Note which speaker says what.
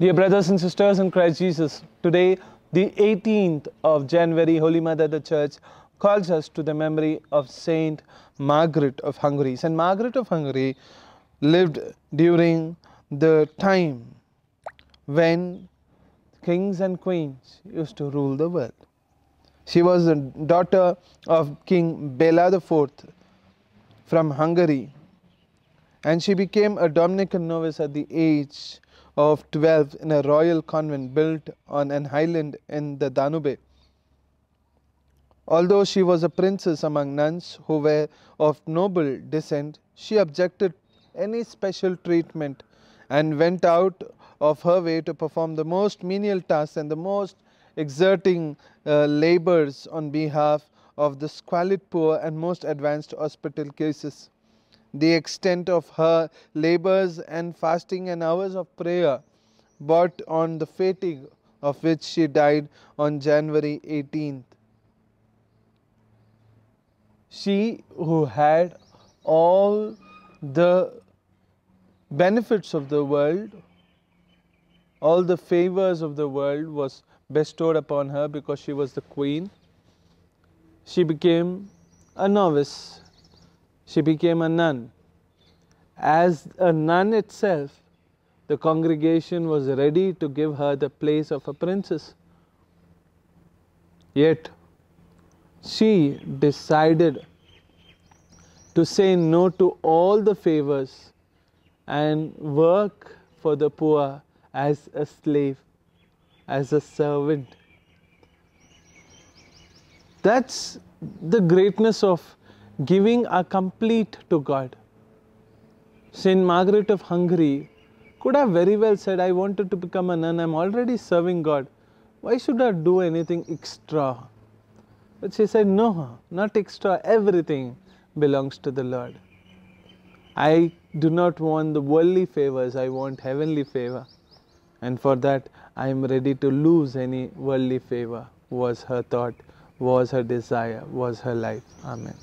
Speaker 1: Dear brothers and sisters in Christ Jesus, today, the 18th of January, Holy Mother the Church calls us to the memory of Saint Margaret of Hungary. Saint Margaret of Hungary lived during the time when kings and queens used to rule the world. She was the daughter of King Bela IV from Hungary and she became a Dominican novice at the age of 12 in a royal convent built on an island in the Danube. Although she was a princess among nuns who were of noble descent, she objected any special treatment and went out of her way to perform the most menial tasks and the most exerting uh, labors on behalf of the squalid poor and most advanced hospital cases. The extent of her labors and fasting and hours of prayer but on the fatigue of which she died on January 18th. She who had all the benefits of the world, all the favors of the world was bestowed upon her because she was the queen. She became a novice she became a nun. As a nun itself, the congregation was ready to give her the place of a princess. Yet, she decided to say no to all the favors and work for the poor as a slave, as a servant. That's the greatness of giving are complete to God. Saint Margaret of Hungary could have very well said, I wanted to become a nun, I'm already serving God. Why should I do anything extra? But she said, No, not extra, everything belongs to the Lord. I do not want the worldly favors, I want heavenly favor. And for that, I am ready to lose any worldly favor, was her thought, was her desire, was her life. Amen.